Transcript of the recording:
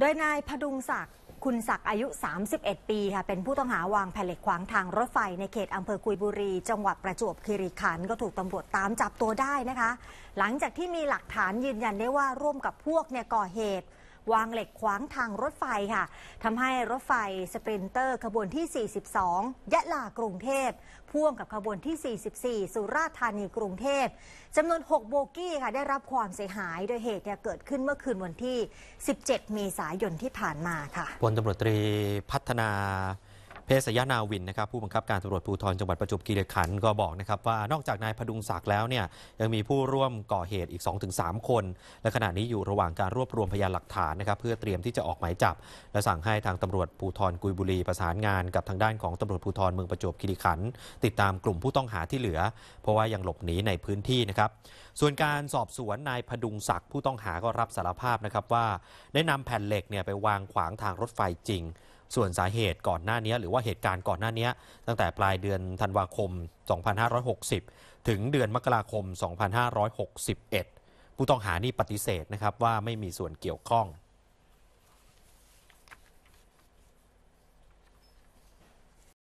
โดยนายพดุงศักดิ์คุณศักดิ์อายุ 31 ปีค่ะเป็นผู้ต้องหาวางแผ่นเหล็กขวางทางรถไฟในเขตอำเภอคุยบุรี จังหวัดประจวบคีรีขันธ์ก็ถูกตำรวจตามจับตัวได้นะคะ หลังจากที่มีหลักฐานยืนยันได้ว่าร่วมกับพวกเนี่ยก่อเหตุวางเหล็กขวางทางรถไฟค่ะ ทำให้รถไฟสปรินเตอร์ขบวนที่ 42 ยะลากรุงเทพ พ่วงกับขบวนที่ 44 สุราษฎร์ธานีกรุงเทพจำนวน 6 โบกี้ค่ะ ได้รับความเสียหาย โดยเหตุเกิดขึ้นเมื่อคืนวันที่ 17เมษายนที่ผ่านมาค่ะพลตำรวจตรีพัฒนาเพศยนาวินนะครับผู้บังคับการตำรวจภูธรจังหวัดประจวบคีรีขันธ์ก็บอกนะครับว่านอกจากนายพดุงศักดิ์แล้วเนี่ยยังมีผู้ร่วมก่อเหตุอีก 2-3 คน และขณะนี้อยู่ระหว่างการรวบรวมพยานหลักฐานนะครับ เพื่อเตรียมที่จะออกหมายจับ และสั่งให้ทางตำรวจภูธรกุยบุรี ประสานงานกับทางด้านของตำรวจภูธรเมืองประจวบคีรีขันธ์ติดตามกลุ่มผู้ต้องหาที่เหลือ เพราะว่ายังหลบหนีในพื้นที่นะครับส่วนการสอบสวนนายพดุงศักดิ์ผู้ต้องหาก็รับสารภาพนะครับว่าได้นำแผ่นเหล็กเนี่ยไปวางขวางทางรถไฟจริงส่วนสาเหตุก่อนหน้านี้หรือว่าเหตุการณ์ก่อนหน้านี้ ตั้งแต่ปลายเดือนธันวาคม 2560 ถึงเดือนมกราคม 2561 ผู้ต้องหานี่ปฏิเสธนะครับว่าไม่มีส่วนเกี่ยวข้อง